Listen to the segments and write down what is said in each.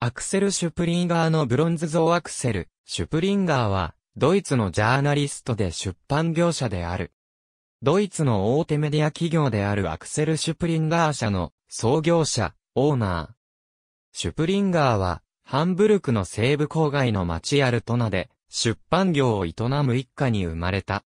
アクセル・シュプリンガーのブロンズ像アクセル・シュプリンガーは、ドイツのジャーナリストで出版業者である。ドイツの大手メディア企業であるアクセル・シュプリンガー社の創業者、オーナー。シュプリンガーは、ハンブルクの西部郊外の町アルトナで、出版業を営む一家に生まれた。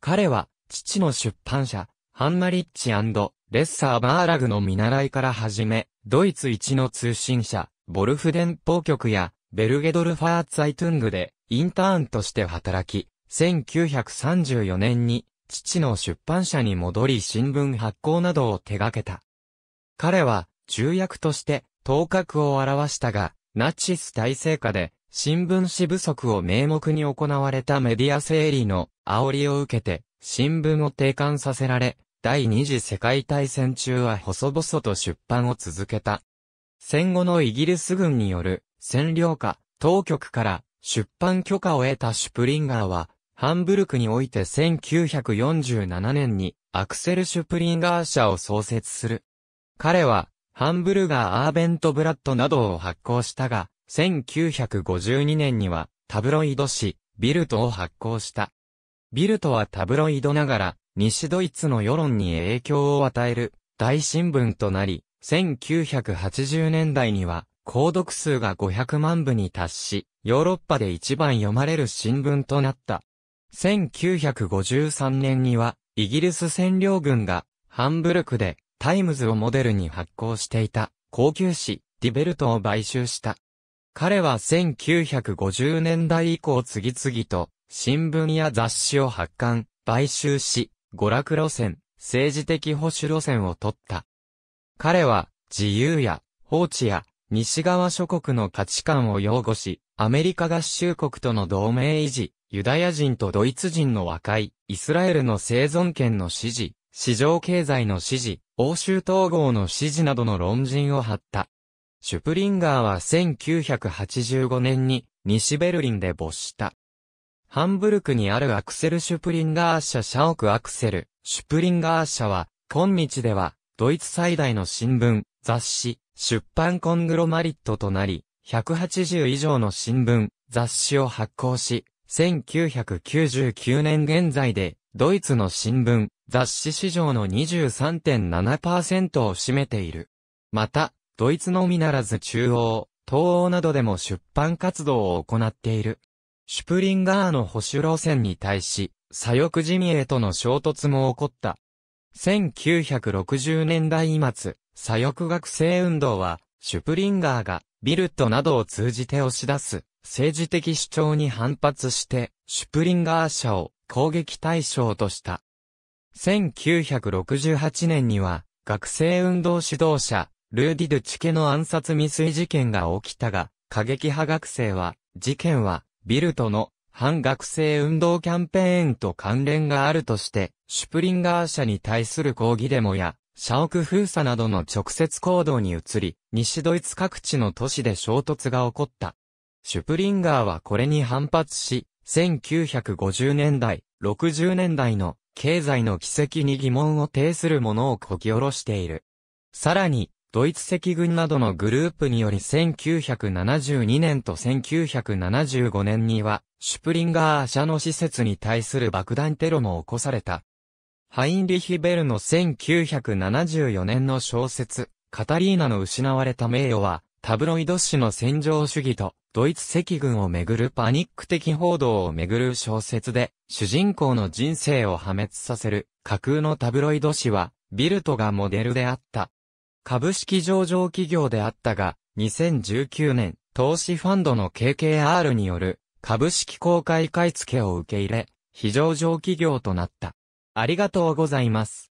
彼は、父の出版社、ハンマリッチレッサー・バーラグの見習いから始め、ドイツ一の通信社、ボルフデン当局やベルゲドルファーツアイトゥングでインターンとして働き、1934年に父の出版社に戻り新聞発行などを手掛けた。彼は重役として頭角を表したが、ナチス体制下で新聞紙不足を名目に行われたメディア整理の煽りを受けて新聞を定款させられ、第二次世界大戦中は細々と出版を続けた。戦後のイギリス軍による占領下、当局から出版許可を得たシュプリンガーは、ハンブルクにおいて1947年にアクセル・シュプリンガー社を創設する。彼は、ハンブルガー・アーベント・ブラッドなどを発行したが、1952年にはタブロイド紙、ビルトを発行した。ビルトはタブロイドながら、西ドイツの世論に影響を与える大新聞となり、1980年代には、購読数が500万部に達し、ヨーロッパで一番読まれる新聞となった。1953年には、イギリス占領軍が、ハンブルクで、タイムズをモデルに発行していた、高級紙、ディベルトを買収した。彼は1950年代以降次々と、新聞や雑誌を発刊、買収し、娯楽路線、政治的保守路線を取った。彼は、自由や、放置や、西側諸国の価値観を擁護し、アメリカ合衆国との同盟維持、ユダヤ人とドイツ人の和解、イスラエルの生存権の支持、市場経済の支持、欧州統合の支持などの論陣を張った。シュプリンガーは1985年に西ベルリンで没した。ハンブルクにあるアクセル・シュプリンガー社社屋アクセル、シュプリンガー社は、今日ではドイツ最大の新聞、雑誌、出版コングロマリットとなり、180以上の新聞、雑誌を発行し、1999年現在で、ドイツの新聞、雑誌市場の23.7%を占めている。また、ドイツのみならず中央、東欧などでも出版活動を行っている。シュプリンガーの保守路線に対し、左翼自民へとの衝突も起こった。1960年代末、左翼学生運動は、シュプリンガーが、ビルトなどを通じて押し出す、政治的主張に反発して、シュプリンガー社を攻撃対象とした。1968年には、学生運動指導者、ルーディ・ドゥチケの暗殺未遂事件が起きたが、過激派学生は、事件は、ビルトの反学生運動キャンペーンと関連があるとして、シュプリンガー社に対する抗議デモや、社屋封鎖などの直接行動に移り、西ドイツ各地の都市で衝突が起こった。シュプリンガーはこれに反発し、1950年代、60年代の経済の奇跡に疑問を呈するものをこき下ろしている。さらに、ドイツ赤軍などのグループにより1972年と1975年には、シュプリンガー社の施設に対する爆弾テロも起こされた。ハインリヒ・ベルの1974年の小説、カタリーナの失われた名誉は、タブロイド紙の戦場主義と、ドイツ赤軍をめぐるパニック的報道をめぐる小説で、主人公の人生を破滅させる、架空のタブロイド紙は、ビルトがモデルであった。株式上場企業であったが、2019年、投資ファンドの KKR による株式公開買付けを受け入れ、非常上企業となった。ありがとうございます。